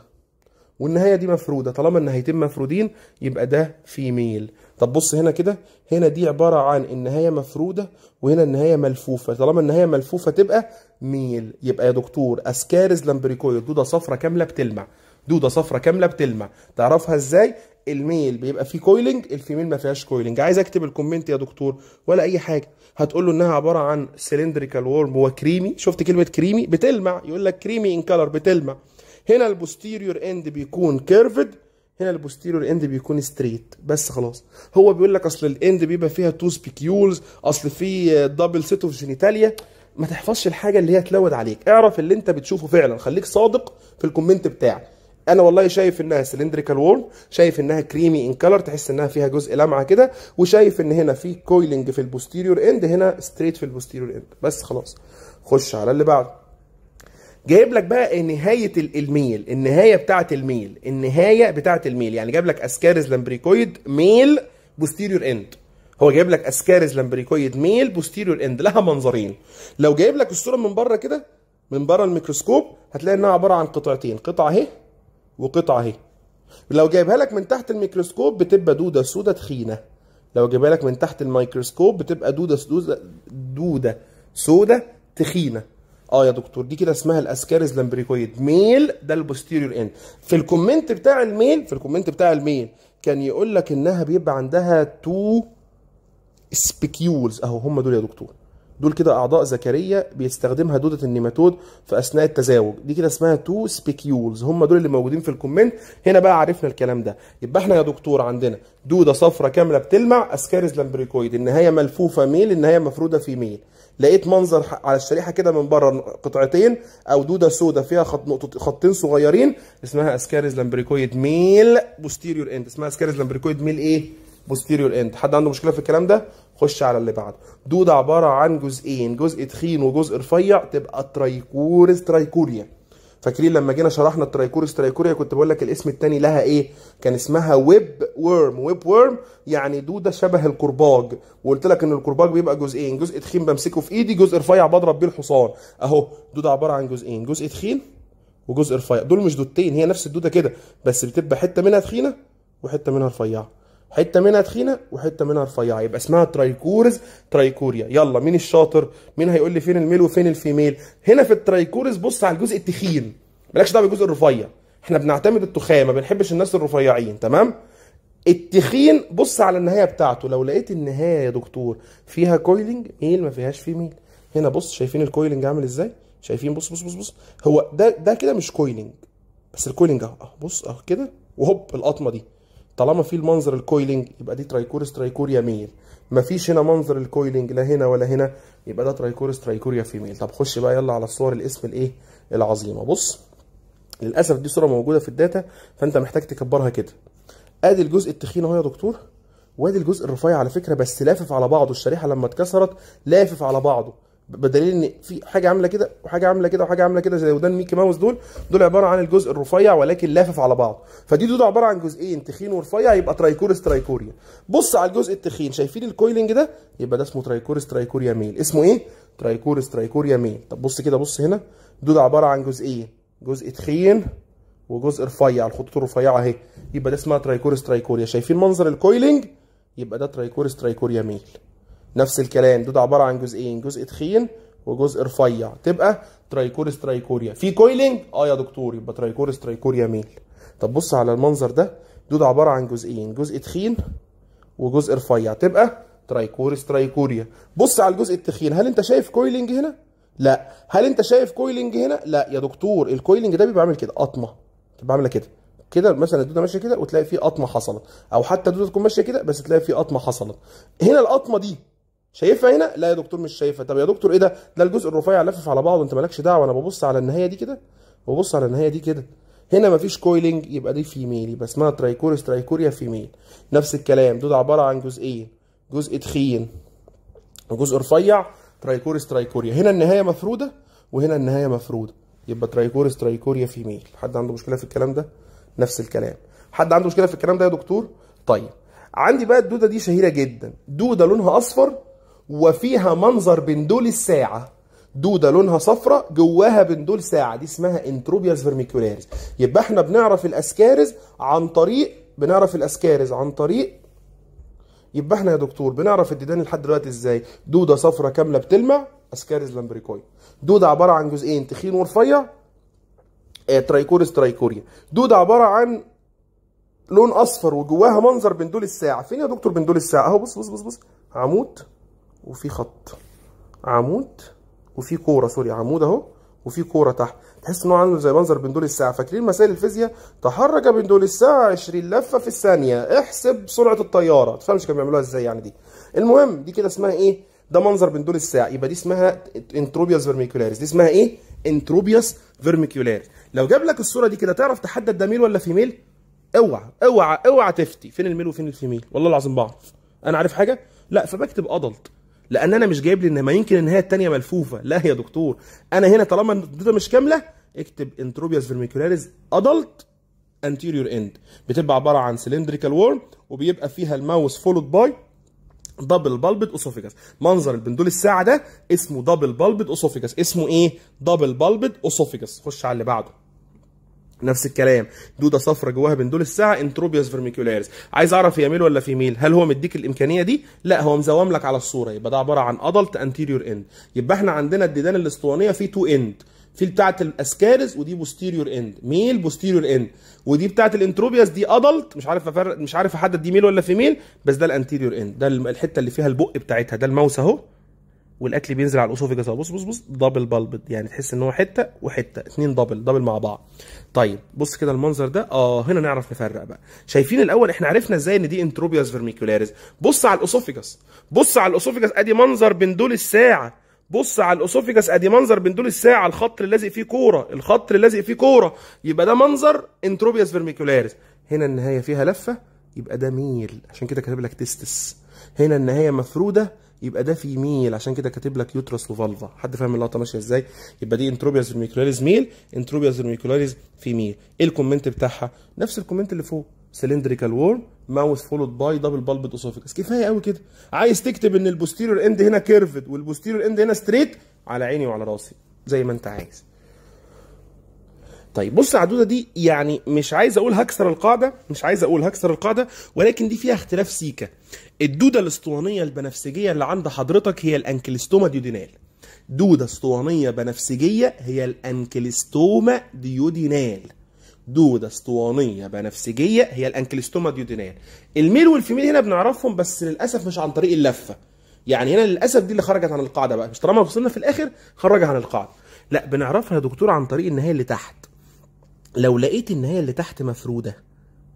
والنهايه دي مفروده طالما النهايتين مفرودين يبقى ده في ميل طب بص هنا كده هنا دي عباره عن النهايه مفروده وهنا النهايه ملفوفه طالما النهايه ملفوفه تبقى ميل يبقى يا دكتور اسكارز لامبريكويد دوده صفرة كامله بتلمع دوده صفرة كامله بتلمع تعرفها ازاي الميل بيبقى فيه كويلنج الفيميل ما فيهاش كويلنج عايز اكتب الكومنت يا دكتور ولا اي حاجه هتقول له انها عباره عن سلندريكال وورم وكريمي شفت كلمه كريمي بتلمع يقول لك كريمي ان كلر بتلمع هنا البوستيريور اند بيكون كيرفد هنا البوستيريور اند بيكون ستريت بس خلاص هو بيقول لك اصل الاند بيبقى فيها تو سبيكيولز اصل في دبل سيت اوف جينيتاليا ما تحفظش الحاجه اللي هي تلود عليك اعرف اللي انت بتشوفه فعلا خليك صادق في الكومنت بتاعك انا والله شايف انها سلندريكال وورم شايف انها كريمي ان كلر تحس انها فيها جزء لمعه كده وشايف ان هنا في كويلنج في البوستيريور اند هنا ستريت في البوستيريور اند بس خلاص خش على اللي بعده جايب لك بقى نهايه الميل النهايه بتاعه الميل النهايه بتاعه الميل يعني جايب لك اسكارز لامبريكويد ميل بوستيريور اند هو جايب لك اسكارز لامبريكويد ميل بوستيريور اند لها منظرين لو جايب لك الصوره من بره كده من بره الميكروسكوب هتلاقي انها عباره عن قطعتين قطعه اهي وقطعه اهي لو جايبها لك من تحت الميكروسكوب بتبقى دوده سودة تخينه لو جايبها لك من تحت الميكروسكوب بتبقى دوده سودة دوده سودة تخينه اه يا دكتور دي كده اسمها الاسكاريز لامبريكويد ميل ده البوستيريور اند في الكومنت بتاع الميل في الكومنت بتاع الميل كان يقول لك انها بيبقى عندها تو سبيكيولز اهو هم دول يا دكتور دول كده اعضاء ذكريه بيستخدمها دوده النيماتود في اثناء التزاوج دي كده اسمها تو سبيكيولز هم دول اللي موجودين في الكومنت هنا بقى عرفنا الكلام ده يبقى احنا يا دكتور عندنا دوده صفراء كامله بتلمع اسكاريز لامبريكويد النهايه ملفوفه ميل النهايه مفروده في ميل لقيت منظر على الشريحه كده من بره قطعتين او دوده سودا فيها خط نقطه خطين صغيرين اسمها اسكاريز لامبريكويد ميل بوستيريور اند اسمها اسكاريز لامبريكويد ميل ايه بوستيريور اند حد عنده مشكله في الكلام ده خش على اللي بعده دوده عباره عن جزئين جزء تخين وجزء رفيع تبقى ترايكورز ترايكوريا فاكرين لما جينا شرحنا الترايكورس ترايكوريا كنت بقول لك الاسم الثاني لها ايه كان اسمها ويب ورم، ويب ورم يعني دوده شبه القرباج، وقلت لك ان القرباج بيبقى جزئين جزء تخين بمسكه في ايدي جزء رفيع بضرب بيه الحصان اهو دوده عباره عن جزئين جزء تخين وجزء رفيع دول مش دوتين هي نفس الدوده كده بس بتبقى حته منها تخينه وحته منها رفيعه حته منها تخينه وحته منها رفيعه يبقى اسمها ترايكورز ترايكوريا يلا مين الشاطر مين هيقول لي فين الميل وفين الفيميل هنا في الترايكورز بص على الجزء التخين مالكش دعوه بالجزء الرفيع احنا بنعتمد التخامه ما بنحبش الناس الرفيعين تمام التخين بص على النهايه بتاعته لو لقيت النهايه يا دكتور فيها كويلنج ميل ما فيهاش فيميل هنا بص شايفين الكويلنج عامل ازاي شايفين بص بص بص بص هو ده ده كده مش كويلنج بس الكويلنج اهو بص اهو كده وهوب القطمه دي طالما في المنظر الكويلنج يبقى دي ترايكورس ترايكوريا ميل مفيش هنا منظر الكويلنج لا هنا ولا هنا يبقى ده ترايكورس ترايكوريا فيميل طب خش بقى يلا على الصور الاسم الايه العظيمه بص للاسف دي صوره موجوده في الداتا فانت محتاج تكبرها كده ادي الجزء التخين اهو يا دكتور وادي الجزء الرفيع على فكره بس لافف على بعضه الشريحه لما اتكسرت لافف على بعضه بدليل ان في حاجه عامله كده وحاجه عامله كده وحاجه عامله كده زي ودان ميكي ماوس دول دول عباره عن الجزء الرفيع ولكن لافف على بعض فدي دول عباره عن جزئين تخين ورفيع يبقى ترايكور ترايكوريا بص على الجزء التخين شايفين الكويلنج ده يبقى ده اسمه ترايكور ترايكوريا ميل اسمه ايه ترايكور ترايكوريا ميل طب بص كده بص هنا دول عباره عن جزئين جزء تخين وجزء رفيع الخطوط الرفيعه اهي يبقى ده اسمها ترايكور ترايكوريا شايفين منظر الكويلنج يبقى ده ترايكور ترايكوريا ميل نفس الكلام دول عباره عن جزئين جزء تخين وجزء رفيع تبقى ترايكورس ترايكوريا في كويلنج اه يا دكتور يبقى ترايكورس ترايكوريا ميل طب بص على المنظر ده دول عباره عن جزئين جزء تخين وجزء رفيع تبقى ترايكورس ترايكوريا بص على الجزء التخين هل انت شايف كويلنج هنا لا هل انت شايف كويلنج هنا لا يا دكتور الكويلنج ده بيبقى عامل كده قطمه بيبقى عامله كده كده مثلا الدوده ماشيه كده وتلاقي فيه قطمه حصلت او حتى الدوده تكون ماشيه كده بس تلاقي فيه قطمه حصلت هنا القطمه دي شايفها هنا لا يا دكتور مش شايفها طب يا دكتور ايه ده ده الجزء الرفيع لفف على بعضه انت مالكش دعوه انا ببص على النهايه دي كده ببص على النهايه دي كده هنا مفيش كويلنج يبقى دي فيميل يبقى اسمها ترايكورس ترايكوريا فيميل نفس الكلام دول عباره عن جزئين جزء تخين وجزء رفيع ترايكورس ترايكوريا هنا النهايه مفروده وهنا النهايه مفروده يبقى ترايكورس ترايكوريا فيميل حد عنده مشكله في الكلام ده نفس الكلام حد عنده مشكله في الكلام ده يا دكتور طيب عندي بقى الدوده دي شهيره جدا دوده لونها اصفر وفيها منظر بندول الساعه دوده لونها صفراء جواها بندول ساعه دي اسمها انتروبياس فيرميكولاريس يبقى احنا بنعرف الاسكارز عن طريق بنعرف الاسكارز عن طريق يبقى احنا يا دكتور بنعرف الديدان لحد دلوقتي ازاي دوده صفراء كامله بتلمع اسكارز لامبريكوي دوده عباره عن جزئين تخين ورفيع آه، ترايكورس ترايكوريا دوده عباره عن لون اصفر وجواها منظر بندول الساعه فين يا دكتور بندول الساعه اهو بص بص بص بص عمود وفي خط عمود وفي كوره سوري عمود اهو وفي كوره تحت تحس ان هو عامل زي منظر بندول الساعه فاكرين مسائل الفيزياء تحرك بندول الساعه 20 لفه في الثانيه احسب سرعه الطياره ما تفهمش كانوا بيعملوها ازاي يعني دي المهم دي كده اسمها ايه ده منظر بندول الساعه يبقى دي اسمها انتروبياس فيرميكولاريس دي اسمها ايه انتروبياس فيرميكولاريس لو جاب لك الصوره دي كده تعرف تحدد ده ميل ولا فيميل اوعى اوعى اوعى تفتي فين الميل وفين الفيميل والله العظيم بعرف انا عارف حاجه لا فبكتب ادلت لان انا مش جايب لي ان ما يمكن النهايه الثانيه ملفوفه لا يا دكتور انا هنا طالما الداتا مش كامله اكتب انتروبياس فيرميكولاريز ادلت انتيريور اند بتبقى عباره عن سلندريكال وورم وبيبقى فيها الماوس فولود باي دبل بالبد اوسوفيجاس منظر البندول الساعه ده اسمه دبل بالبد اوسوفيجاس اسمه ايه دبل بالبد اوسوفيجاس خش على اللي بعده نفس الكلام دوده صفرة جواها دول الساعه انتروبيوس فيرميكولاريس عايز اعرف هي ميل ولا فيميل هل هو مديك الامكانيه دي لا هو مزوم لك على الصوره يبقى ده عباره عن ادلت انتيريور اند يبقى احنا عندنا الديدان الاسطوانيه في تو اند في بتاعه الاسكارز ودي بوستيريور اند ميل بوستيريور اند ودي بتاعه الانتروبيوس دي ادلت مش عارف افرق مش عارف احدد دي ميل ولا فيميل بس ده الانتيريور اند ده الحته اللي فيها البق بتاعتها ده الماوس اهو والاكل بينزل على الاسوفيجاس بص بص بص دبل بالبد يعني تحس ان هو حته وحته اثنين دبل دبل مع بعض طيب بص كده المنظر ده اه هنا نعرف نفرق بقى شايفين الاول احنا عرفنا ازاي ان دي انتروبياس فيرميكولاريس بص على الاوسوفيجاس بص على الاوسوفيجاس ادي منظر بندول الساعه بص على الاوسوفيجاس ادي منظر بندول الساعه الخط اللي لازق فيه كوره الخط اللي لازق فيه كوره يبقى ده منظر انتروبياس فيرميكولاريس هنا النهايه فيها لفه يبقى ده ميل عشان كده كاتب لك تستس هنا النهايه مفروده يبقى ده في ميل عشان كده كاتب لك يوترس وفالفا حد فاهم اللقطه ماشيه ازاي يبقى دي انتروبيا فيرميكولاريز ميل انتروبيا فيرميكولاريز في ميل ايه الكومنت بتاعها نفس الكومنت اللي فوق سلندريكال وورم ماوث فولود باي دبل بالبد اوسوفيكس كفايه قوي كده عايز تكتب ان البوستيريور اند هنا كيرفد والبوستيريور اند هنا ستريت على عيني وعلى راسي زي ما انت عايز طيب بص على الدوده دي يعني مش عايز اقول هكسر القاعده مش عايز اقول هكسر القاعده ولكن دي فيها اختلاف سيكا الدوده الاسطوانيه البنفسجيه اللي عند حضرتك هي الانكلستوما ديودينال دوده اسطوانيه بنفسجيه هي الانكلستوما ديودينال دوده اسطوانيه بنفسجيه هي الانكلستوما ديودينال الميل والفيميل هنا بنعرفهم بس للاسف مش عن طريق اللفه يعني هنا للاسف دي اللي خرجت عن القاعده بقى مش طالما وصلنا في الاخر خرجها عن القاعده لا بنعرفها يا دكتور عن طريق النهايه اللي تحت لو لقيت ان هي اللي تحت مفروده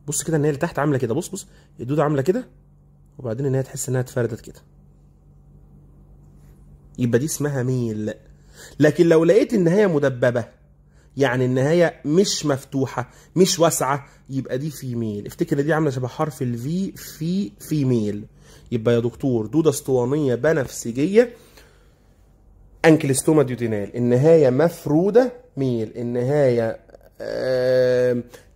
بص كده ان هي اللي تحت عامله كده بص بص الدوده عامله كده وبعدين ان هي تحس انها اتفردت كده يبقى دي اسمها ميل لكن لو لقيت ان هي مدببه يعني ان هي مش مفتوحه مش واسعه يبقى دي فيميل افتكر دي عامله شبه حرف الفي في فيميل يبقى يا دكتور دوده اسطوانيه بنفسجيه انكلستوما ديودينال النهايه مفروده ميل النهايه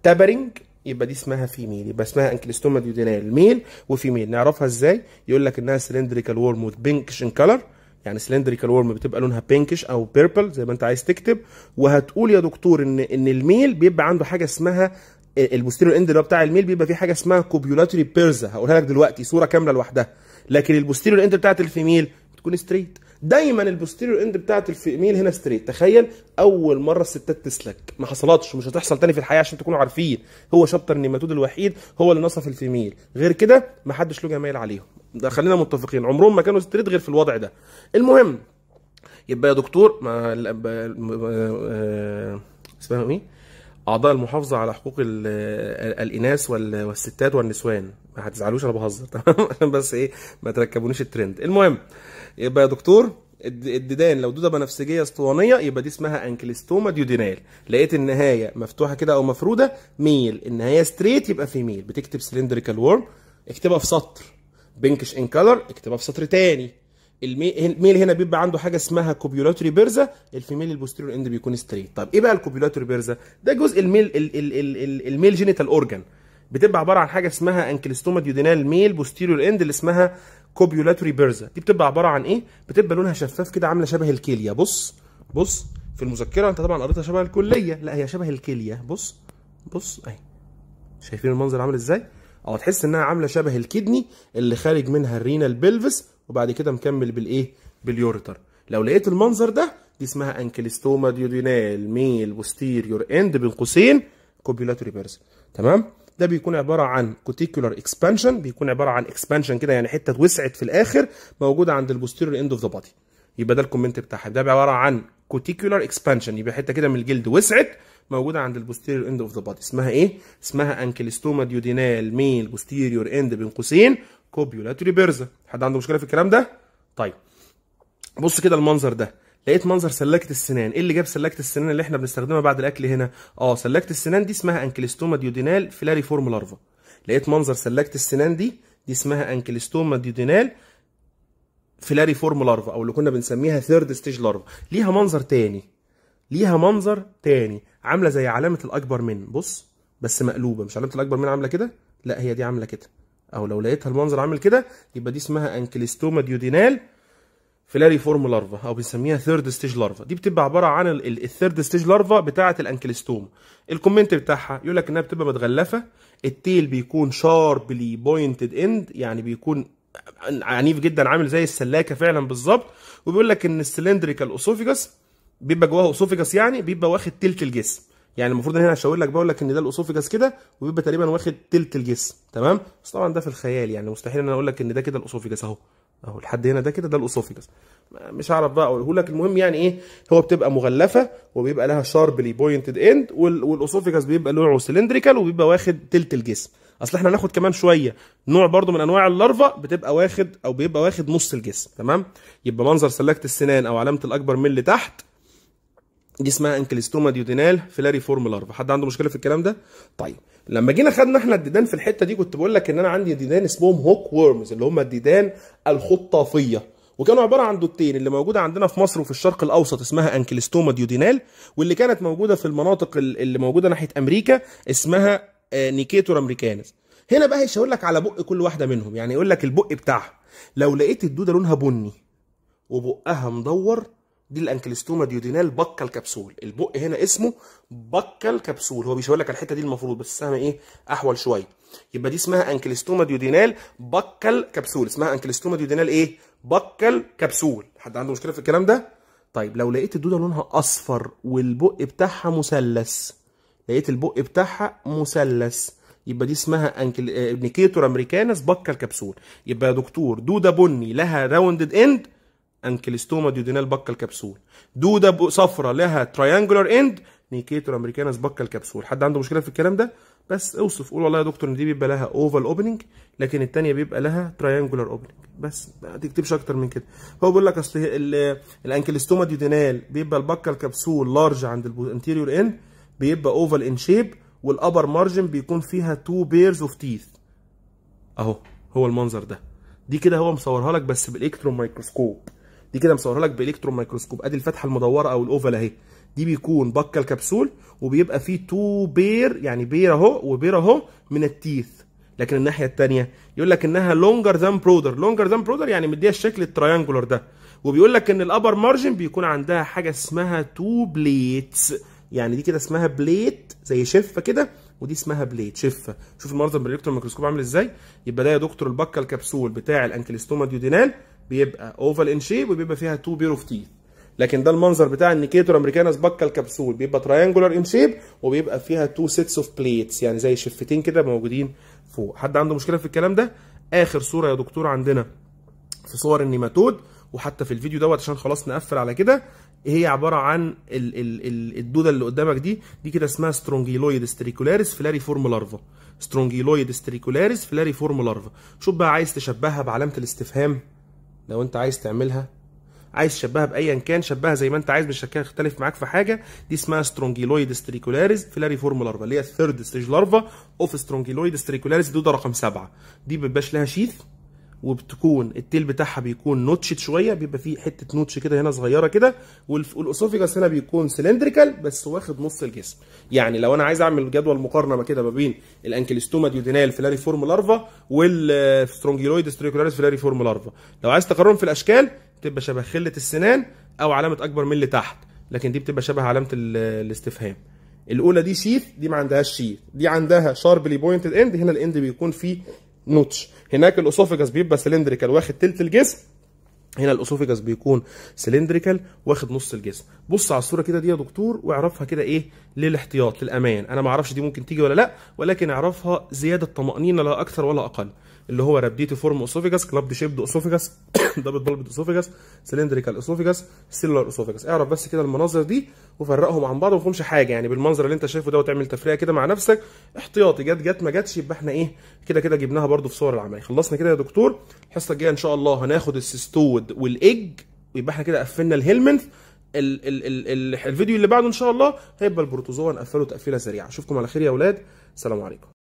تابرنج يبقى دي اسمها فيميل يبقى اسمها انكلستوما ديودينال ميل وفيميل نعرفها ازاي يقول لك انها سلندريكال وورم وذ بينكش ان كلر يعني سلندريكال وورم بتبقى لونها بينكش او بيربل زي ما انت عايز تكتب وهتقول يا دكتور ان ان الميل بيبقى عنده حاجه اسمها البوستيرو اند اللي هو بتاع الميل بيبقى فيه حاجه اسمها كوبيولاتري بيرزا هقولها لك دلوقتي صوره كامله لوحدها لكن البوستيرو اند بتاعت الفيميل بتكون ستريت دايما البوستيريور اند بتاعت الفيميل هنا ستريت تخيل اول مره الستات تسلك ما حصلتش ومش هتحصل تاني في الحياه عشان تكونوا عارفين هو شابتر النيماتود الوحيد هو اللي نصف الفيميل غير كده ما حدش له جمايل عليهم ده خلينا متفقين عمرهم ما كانوا ستريت غير في الوضع ده المهم يبقى يا دكتور ما آه، آه، اسمها ايه اعضاء المحافظه على حقوق الاناث والستات والنسوان ما هتزعلوش انا بهزر تمام بس ايه ما تركبونيش الترند المهم يبقى يا دكتور الديدان لو دوده بنفسجيه اسطوانيه يبقى دي اسمها انكلستوما ديودينال لقيت النهايه مفتوحه كده او مفروده ميل النهايه ستريت يبقى في ميل بتكتب سلندريكال وورم اكتبها في سطر بينكش ان كلر اكتبها في سطر تاني الميل هنا بيبقى عنده حاجه اسمها كوبيولاتوري بيرزا الفيميل البوستيريور اند بيكون ستريت طب ايه بقى الكوبيولاتوري بيرزا ده جزء الميل ال ال ال الميل جينيتال اورجان بتبقى عباره عن حاجه اسمها انكلستوما ديودينال ميل بوستيريور اند اللي اسمها كوبيولاتوري بيرزا دي بتبقى عباره عن ايه بتبقى لونها شفاف كده عامله شبه الكليه بص بص في المذكره انت طبعا قريتها شبه الكليه لا هي شبه الكليه بص بص اهي شايفين المنظر عامل ازاي اه تحس انها عامله شبه الكدني اللي خارج منها الرينال بيلفس وبعد كده مكمل بالايه باليوريتر لو لقيت المنظر ده دي اسمها انكلستوما ديودينال ميل بوستيريور اند بين قوسين كوبيلاتوري بيرس تمام ده بيكون عباره عن كوتيكولار اكسبانشن بيكون عباره عن اكسبانشن كده يعني حته اتوسعت في الاخر موجوده عند البوستيريور اند اوف ذا بادي يبقى ده الكومنت بتاعها ده عباره عن كوتيكولار اكسبانشن يبقى حته كده من الجلد وسعت موجوده عند البوستيريور اند اوف ذا بادي اسمها ايه اسمها انكلستوما ديودينال ميل بوستيريور اند بين قوسين كوبيولاتوري بيرزا حد عنده مشكله في الكلام ده طيب بص كده المنظر ده لقيت منظر سلاكه السنان ايه اللي جاب سلاكه السنان اللي احنا بنستخدمها بعد الاكل هنا اه سلاكه السنان دي اسمها انكلستوما ديودينال فورم لارفا لقيت منظر سلاكه السنان دي دي اسمها انكلستوما ديودينال فورم لارفا او اللي كنا بنسميها ثيرد ستيج لارفا ليها منظر تاني ليها منظر تاني عامله زي علامه الاكبر من بص بس مقلوبه مش علامه الاكبر من عامله كده لا هي دي عامله كده او لو لقيتها المنظر عامل كده يبقى دي اسمها انكليستوما ديودينال فيلاري فورم لارفا او بنسميها ثيرد ستيج لارفا دي بتبقى عباره عن الثيرد ستيج لارفا بتاعه الانكليستوما الكومنت بتاعها يقول لك انها بتبقى متغلفه التيل بيكون شاربلي بوينتد اند يعني بيكون عنيف جدا عامل زي السلاكه فعلا بالظبط وبيقول لك ان السلندريكال اوسوفيجاس بيبقى جواها اوسوفيجاس يعني بيبقى واخد تلت الجسم يعني المفروض ان هنا اشاور لك بقول لك ان ده الاسوفجاس كده وبيبقى تقريبا واخد تلت الجسم تمام بس طبعا ده في الخيال يعني مستحيل ان انا اقول لك ان ده كده الاسوفجاس اهو اهو لحد هنا ده كده ده الاسوفجاس مش هعرف بقى اقوله لك المهم يعني ايه هو بتبقى مغلفه وبيبقى لها شاربلي بوينتد اند والاسوفجاس بيبقى نوعه سلندريكال وبيبقى واخد تلت الجسم اصل احنا هناخد كمان شويه نوع برضو من انواع اللارفا بتبقى واخد او بيبقى واخد نص الجسم تمام يبقى منظر سلاكه السنان او علامه الاكبر من اللي تحت دي اسمها انكلستوما ديودينال فيلاري فورم لارفا حد عنده مشكله في الكلام ده طيب لما جينا خدنا احنا الديدان في الحته دي كنت بقول لك ان انا عندي ديدان اسمهم هوك وورمز اللي هم الديدان الخطافيه وكانوا عباره عن دوتين اللي موجوده عندنا في مصر وفي الشرق الاوسط اسمها انكلستوما ديودينال واللي كانت موجوده في المناطق اللي موجوده ناحيه امريكا اسمها آه، نيكيتور امريكانز هنا بقى هيشاور لك على بق كل واحده منهم يعني يقول لك البق بتاعها لو لقيت الدوده لونها بني وبقها مدور دي الانكلستوما ديودينال بكل كبسول البق هنا اسمه بكل كبسول هو بيشاور لك على الحته دي المفروض بس اسمها ايه احول شويه يبقى دي اسمها انكلستوما ديودينال بكل كبسول اسمها انكلستوما ديودينال ايه بكل كبسول حد عنده مشكله في الكلام ده طيب لو لقيت الدوده لونها اصفر والبق بتاعها مثلث لقيت البق بتاعها مثلث يبقى دي اسمها انكل... ابنيكيتور امريكانس بكل كبسول يبقى يا دكتور دوده بني لها راوندد اند انكلستوما ديودينال بكا الكبسول دوده صفرة لها تريانجولار اند نيكيتور امريكانس بكا الكبسول حد عنده مشكله في الكلام ده بس اوصف قول والله يا دكتور ان دي بيبقى لها اوفال اوبننج لكن الثانيه بيبقى لها تريانجولار اوبننج بس ما تكتبش اكتر من كده هو بيقول لك اصل الانكلستوما ديودينال بيبقى البكا الكبسول لارج عند الانتيريور اند بيبقى اوفال ان شيب والابر مارجن بيكون فيها تو بيرز اوف تيث اهو هو المنظر ده دي كده هو مصورها لك بس بالالكترون مايكروسكوب دي كده مصورها لك بالكترون مايكروسكوب ادي الفتحه المدوره او الاوفال اهي دي بيكون بكه الكبسول وبيبقى فيه تو بير يعني بير اهو وبير اهو من التيث لكن الناحيه الثانيه يقول لك انها لونجر ذان برودر لونجر ذان برودر يعني مديها الشكل التريانجولار ده وبيقول لك ان الابر مارجن بيكون عندها حاجه اسمها تو بليتس يعني دي كده اسمها بليت زي شفه كده ودي اسمها بليت شفه شوف المنظر بالالكترون ميكروسكوب عامل ازاي يبقى ده يا دكتور البكه الكبسول بتاع الانكلستوما ديودينال بيبقى اوفال ان شيب وبيبقى فيها تو بير اوف تيث لكن ده المنظر بتاع النيكيتور امريكانس بكا الكبسول بيبقى تراينجولار ان شيب وبيبقى فيها تو سيتس اوف بليتس يعني زي شفتين كده موجودين فوق حد عنده مشكله في الكلام ده اخر صوره يا دكتور عندنا في صور النيماتود وحتى في الفيديو دوت عشان خلاص نقفل على كده هي عباره عن ال ال ال الدوده اللي قدامك دي دي كده اسمها سترونجيلويد ستريكولاريس فلاري فورم لارفا سترونجيلويد ستريكولاريس فلاري فورم لارفا شوف بقى عايز تشبهها بعلامه الاستفهام لو انت عايز تعملها عايز تشبهها بايا كان شبهها زي ما انت عايز مش هختلف معاك في حاجه دي اسمها سترونجيلويد ستريكولاريز فيلاري فورم لارفا اللي هي الثيرد ستيج لارفا اوف سترونجيلويد ستريكولاريز دي ده رقم سبعه دي ما لها شيث وبتكون التيل بتاعها بيكون نوتشت شويه بيبقى فيه حته نوتش كده هنا صغيره كده والاسوفيجاس هنا بيكون سلندريكال بس واخد نص الجسم يعني لو انا عايز اعمل جدول مقارنه كده ما بين الانكلستوما ديودينال فيلاري فورم لارفا والسترونجيلويد ستريكولاريس فيلاري فورم لارفا لو عايز تقارنهم في الاشكال تبقى شبه خله السنان او علامه اكبر من اللي تحت لكن دي بتبقى شبه علامه الاستفهام الاولى دي شيث دي ما عندهاش شيث دي عندها شاربلي بوينتد اند هنا الاند بيكون فيه نوتش هناك الاسوفيجاس بيبقى سلندريكال واخد تلت الجسم هنا الاسوفيجاس بيكون سلندريكال واخد نص الجسم بص على الصوره كده دي يا دكتور واعرفها كده ايه للاحتياط للامان انا ما اعرفش دي ممكن تيجي ولا لا ولكن اعرفها زياده طمانينه لا اكثر ولا اقل اللي هو ربديتي فورم اسوفيجاس كلابد شيبد اسوفيجاس دبل بولبد اسوفيجاس سلندريكال اسوفيجاس سيلولار اسوفيجاس اعرف بس كده المناظر دي وفرقهم عن بعض وما حاجه يعني بالمنظر اللي انت شايفه ده وتعمل تفرقه كده مع نفسك احتياطي جت جت ما جتش يبقى احنا ايه كده كده جبناها برده في صور العمليه خلصنا كده يا دكتور الحصه الجايه ان شاء الله هناخد السيستود والايج ويبقى احنا كده قفلنا الهيلمنث ال ال ال ال الفيديو اللي بعده ان شاء الله هيبقى البروتوزوا نقفله تقفيله سريعه اشوفكم على خير يا اولاد سلام عليكم